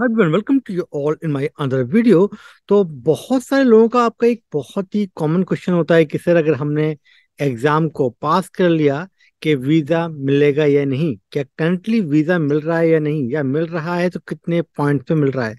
welcome to you all in my other video तो बहुत सारे लोगों का आपका एक बहुत ही कॉमन क्वेश्चन होता है कि सर अगर हमने एग्जाम को पास कर लिया कि वीजा मिलेगा या नहीं क्या करंटली वीजा मिल रहा है या नहीं या मिल रहा है तो कितने पॉइंट पे मिल रहा है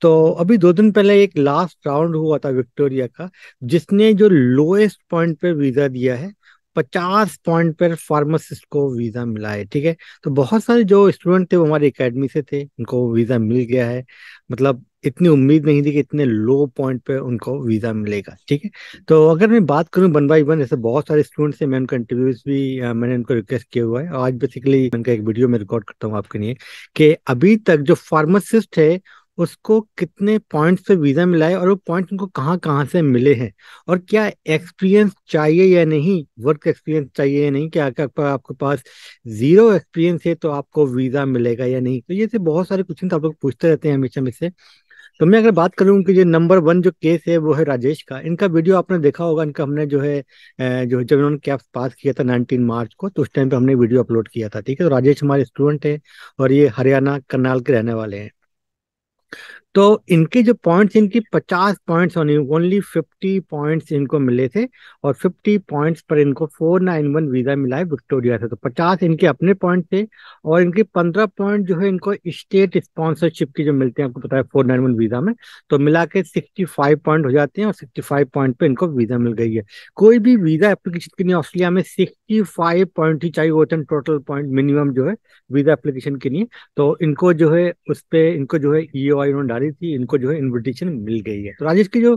तो अभी दो दिन पहले एक लास्ट राउंड हुआ था विक्टोरिया का जिसने जो लोएस्ट पॉइंट पे वीजा दिया है पचास पॉइंट पर फार्मासिस्ट को वीजा मिला है ठीक है तो बहुत सारे जो स्टूडेंट थे वो हमारी एकेडमी से थे उनको वीजा मिल गया है मतलब इतनी उम्मीद नहीं थी कि इतने लो पॉइंट पे उनको वीजा मिलेगा ठीक है तो अगर मैं बात करूं वन बाई वन ऐसे बहुत सारे स्टूडेंट्स हैं मैं उनका इंटरव्यूज भी आ, मैंने उनको रिक्वेस्ट किया हुआ है आज बेसिकली उनका एक वीडियो मैं रिकॉर्ड करता हूँ आपके लिए कि अभी तक जो फार्मासिस्ट है उसको कितने पॉइंट से वीजा मिला है और वो पॉइंट उनको कहाँ कहाँ से मिले हैं और क्या एक्सपीरियंस चाहिए या नहीं वर्क एक्सपीरियंस चाहिए या नहीं क्या क्या आपके पास जीरो एक्सपीरियंस है तो आपको वीजा मिलेगा या नहीं तो ये से बहुत सारे क्वेश्चन आप लोग पूछते रहते हैं हमेशा मुझसे तो मैं अगर बात करूं कि जो नंबर वन जो केस है वो है राजेश का इनका वीडियो आपने देखा होगा इनका हमने जो है जो जब इन्होंने कैप्स पास किया था 19 मार्च को तो उस टाइम पे हमने वीडियो अपलोड किया था ठीक है तो राजेश हमारे स्टूडेंट है और ये हरियाणा करनाल के रहने वाले हैं तो इनके जो पॉइंट्स इनकी 50 पॉइंट्स होने ओनली 50 पॉइंट्स इनको मिले थे और 50 पॉइंट्स पर इनको 491 वीजा मिला है विक्टोरिया से तो 50 इनके अपने पॉइंट थे और इनके 15 पॉइंट जो है इनको स्टेट स्पॉन्सरशिप की जो मिलते हैं आपको पता है 491 वीजा में तो मिला के सिक्सटी पॉइंट हो जाते हैं और सिक्सटी पॉइंट पर इनको वीजा मिल गई है कोई भी वीजा एप्लीकेशन के लिए ऑस्ट्रेलिया में सिक्सटी पॉइंट ही चाहिए होते हैं टोटल पॉइंट मिनिमम जो है वीजा एप्लीकेशन के लिए तो इनको जो है उस पर इनको जो है ई e उन्होंने डाली रही थी इनको जो है इन्विटेशन मिल गई है तो राजेश के जो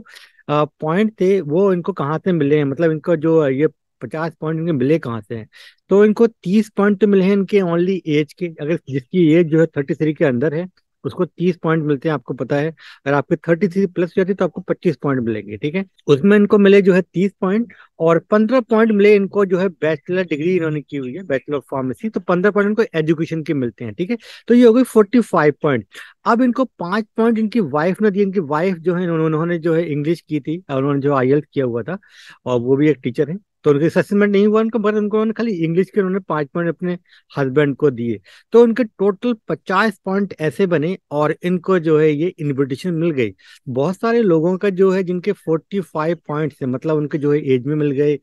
पॉइंट थे वो इनको कहाँ से मिले हैं मतलब इनको जो ये पचास पॉइंट इनके मिले कहाँ से हैं तो इनको तीस पॉइंट तो मिले हैं इनके ओनली एज के अगर जिसकी एज जो है थर्टी थ्री के अंदर है उसको तीस पॉइंट मिलते हैं आपको पता है अगर आपके थर्टी थ्री प्लस हो जाती है तो आपको पच्चीस पॉइंट मिलेंगे ठीक है उसमें इनको मिले जो है तीस पॉइंट और पंद्रह पॉइंट मिले इनको जो है बैचलर डिग्री इन्होंने की हुई है बैचलर ऑफ फार्मेसी तो पंद्रह पॉइंट इनको एजुकेशन के मिलते हैं ठीक है तो ये हो गई फोर्टी फाइव पॉइंट अब इनको पांच पॉइंट इनकी वाइफ ने दी इनकी वाइफ जो है उन्होंने जो है इंग्लिश की थी और उन्होंने जो आई किया हुआ था और वो भी एक टीचर है तो उनके असेसमेंट नहीं हुआ उनको पर उनको खाली इंग्लिश के उन्होंने पांच पॉइंट अपने हस्बैंड को दिए तो उनके टोटल पचास पॉइंट ऐसे बने और इनको जो है ये इन्विटेशन मिल गई बहुत सारे लोगों का जो है जिनके फोर्टी फाइव पॉइंट है मतलब उनके जो है एज में मिल गए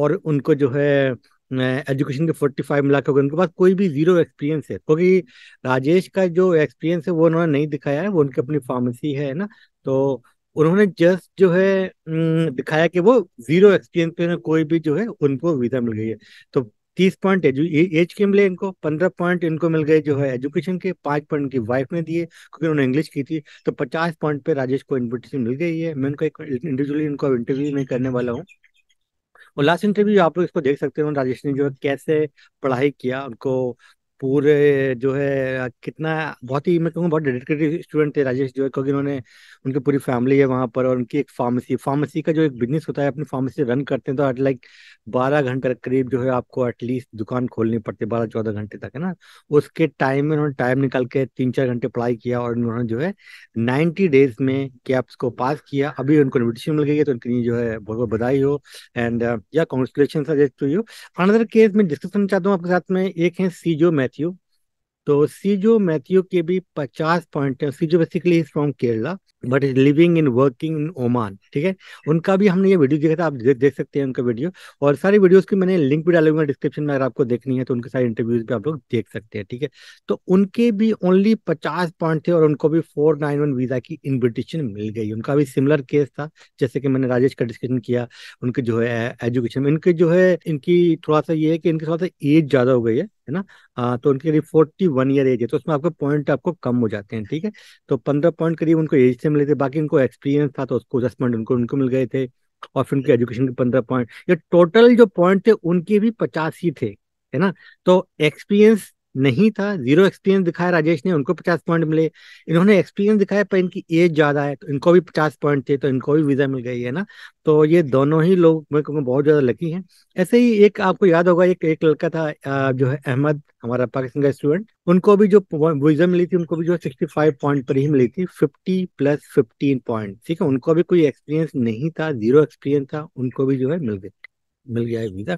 और उनको जो है एजुकेशन के फोर्टी फाइव मिला के उनके पास कोई भी जीरो एक्सपीरियंस है क्योंकि राजेश का जो एक्सपीरियंस है वो उन्होंने नहीं दिखाया है वो उनकी अपनी फार्मेसी है ना तो उन्होंने जस्ट जो है दिखाया कि वो जीरो एक्सपीरियंस पे कोई भी जो है उनको वीजा मिल गई है तो तीस पॉइंट एज के मिले इनको पंद्रह पॉइंट इनको मिल गए जो है एजुकेशन के पांच पॉइंट उनकी वाइफ ने दिए क्योंकि उन्होंने इंग्लिश की थी तो पचास पॉइंट पे राजेश को इन्विटेशन मिल गई है मैं उनको एक इंडिविजुअली इनको इंटरव्यू नहीं करने वाला हूँ और लास्ट इंटरव्यू आप लोग इसको देख सकते हो राजेश ने जो है कैसे पढ़ाई किया उनको पूरे जो है कितना बहुत ही मैं कहूँगा बहुत डेडिकेटेड स्टूडेंट थे राजेश जो है क्योंकि उन्होंने उनकी पूरी फैमिली है वहाँ पर और उनकी एक फार्मेसी फार्मेसी का जो एक बिजनेस होता है अपनी फार्मेसी रन करते हैं तो लाइक बारह घंटे करीब जो है आपको एटलीस्ट दुकान खोलनी पड़ती है बारह चौदह घंटे तक है ना उसके टाइम में उन्होंने टाइम निकाल के तीन चार घंटे पढ़ाई किया और उन्होंने जो है नाइन्टी डेज में कैप्स को पास किया अभी उनको इन्विटेशन मिल गई है तो उनके लिए जो है बहुत बहुत बधाई हो एंड या congratulation suggest to you another case में डिस्कस करना चाहता हूँ आपके साथ में एक है सीजो मैथ्यू तो सीजो मैथ्यू के भी पचास पॉइंट है Sijo basically is from Kerala but is living in working in Oman ठीक है उनका भी हमने ये वीडियो देखा था आप देख, सकते हैं उनका वीडियो और सारी वीडियोस की मैंने लिंक भी डाले डिस्क्रिप्शन में अगर आपको देखनी है तो उनके सारे इंटरव्यूज भी आप लोग देख सकते हैं ठीक है तो उनके भी ओनली पचास पॉइंट थे और उनको भी फोर नाइन वन वीजा की इन्विटेशन मिल गई उनका भी सिमिलर केस था जैसे कि मैंने राजेश का डिस्कशन किया उनके जो है एजुकेशन में इनके जो है इनकी थोड़ा सा ये है कि इनकी थोड़ा सा एज ज्यादा हो गई है है ना आ, तो उनके करीब फोर्टी वन ईयर एज है तो उसमें आपको पॉइंट आपको कम हो जाते हैं ठीक है तो पंद्रह पॉइंट करीब उनको एज से से मिले थे बाकी उनको एक्सपीरियंस था तो उसको दस पॉइंट उनको उनको मिल गए थे और फिर उनके एजुकेशन के पंद्रह पॉइंट ये टोटल जो पॉइंट थे उनके भी पचास ही थे है ना तो एक्सपीरियंस नहीं था जीरो एक्सपीरियंस दिखाया राजेश ने उनको पचास पॉइंट मिले इन्होंने एक्सपीरियंस दिखाया पर इनकी एज ज्यादा है तो इनको भी पचास पॉइंट थे तो इनको भी वीजा मिल गई है ना तो ये दोनों ही लोग बहुत ज्यादा लकी हैं ऐसे ही एक आपको याद होगा एक एक लड़का था जो है अहमद हमारा पाकिस्तान का स्टूडेंट उनको भी जो वीजा मिली थी उनको भी जो सिक्सटी फाइव पॉइंट पर ही मिली थी फिफ्टी प्लस फिफ्टीन पॉइंट ठीक है उनको भी कोई एक्सपीरियंस नहीं था जीरो एक्सपीरियंस था उनको भी जो है मिल गई मिल गया है वीजा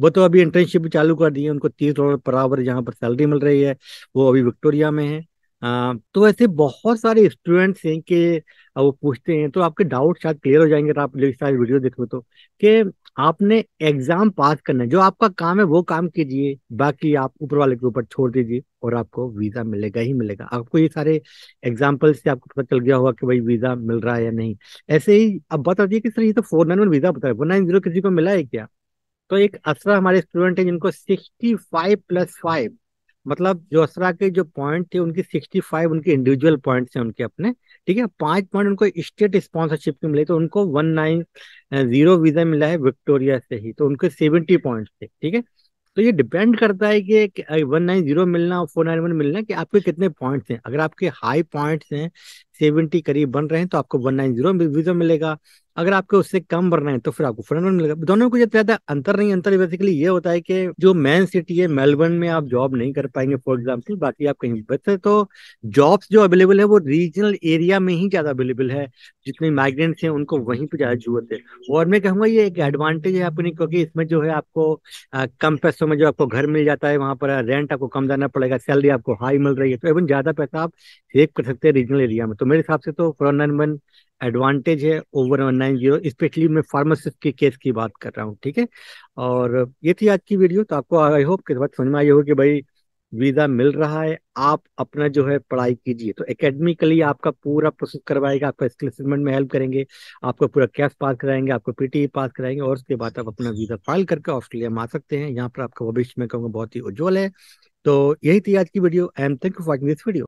वो तो अभी इंटर्नशिप चालू कर दी है उनको तीस डॉलर पर आवर यहाँ पर सैलरी मिल रही है वो अभी विक्टोरिया में है आ, तो ऐसे बहुत सारे स्टूडेंट्स हैं कि और वो पूछते हैं तो आपके डाउट शायद क्लियर हो जाएंगे तो आप शायद वीडियो देखो तो कि आपने एग्जाम पास करना है जो आपका काम है वो काम कीजिए बाकी आप ऊपर वाले के ऊपर छोड़ दीजिए और आपको वीजा मिलेगा ही मिलेगा आपको ये सारे एग्जाम्पल से आपको पता चल गया होगा कि भाई वीजा मिल रहा है या नहीं ऐसे ही अब बता दिए कि सर ये तो फोर नाइन वन वीजा बताए फोर नाइन जीरो किसी को मिला है क्या तो एक असरा हमारे स्टूडेंट है जिनको सिक्सटी फाइव प्लस फाइव मतलब जोसरा के जो पॉइंट थे उनकी सिक्सटी फाइव उनके इंडिविजुअल पॉइंट थे उनके अपने ठीक है पांच पॉइंट उनको स्टेट स्पॉन्सरशिप के मिले तो उनको वन नाइन जीरो वीजा मिला है विक्टोरिया से ही तो उनके सेवेंटी पॉइंट थे ठीक है तो ये डिपेंड करता है कि वन नाइन जीरो मिलना फोर नाइन वन मिलना कि आपके कितने पॉइंट्स हैं अगर आपके हाई पॉइंट्स हैं सेवेंटी करीब बन रहे हैं तो आपको वन नाइन जीरो वीजा मिलेगा अगर आपको उससे कम भरना है तो फिर आपको फोरन मिलेगा दोनों को ज्यादा तो अंतर नहीं अंतर बेसिकली ये होता है कि जो मेन सिटी है मेलबर्न में आप जॉब नहीं कर पाएंगे फॉर एग्जाम्पल बाकी आप कहीं बेहतर तो जॉब्स जो अवेलेबल है वो रीजनल एरिया में ही ज्यादा अवेलेबल है जितने माइग्रेंट्स हैं उनको वहीं पर ज्यादा जरूरत है और मैं कहूँगा ये एक एडवांटेज है आपको क्योंकि इसमें जो है आपको कम पैसों में जो आपको घर मिल जाता है वहाँ पर रेंट आपको कम जाना पड़ेगा सैलरी आपको हाई मिल रही है तो इवन ज्यादा पैसा आप सेव कर सकते हैं रीजनल एरिया में तो मेरे हिसाब से तो फोरन एडवांटेज है over one nine zero specially मैं फार्मासिस्ट के केस की बात कर रहा हूँ ठीक है और ये थी आज की वीडियो तो आपको आई होप के बाद समझ में आई हो कि भाई वीज़ा मिल रहा है आप अपना जो है पढ़ाई कीजिए तो एकेडमिकली आपका पूरा प्रोसेस करवाएगा आपका स्किल असेसमेंट में हेल्प करेंगे आपको पूरा कैश पास कराएंगे आपको पीटीई पास e कराएंगे और उसके बाद आप अपना वीज़ा फाइल करके ऑस्ट्रेलिया में आ सकते हैं यहाँ पर आपका भविष्य में कहूँगा बहुत ही उज्ज्वल है तो यही थी आज की video I am thank you for this video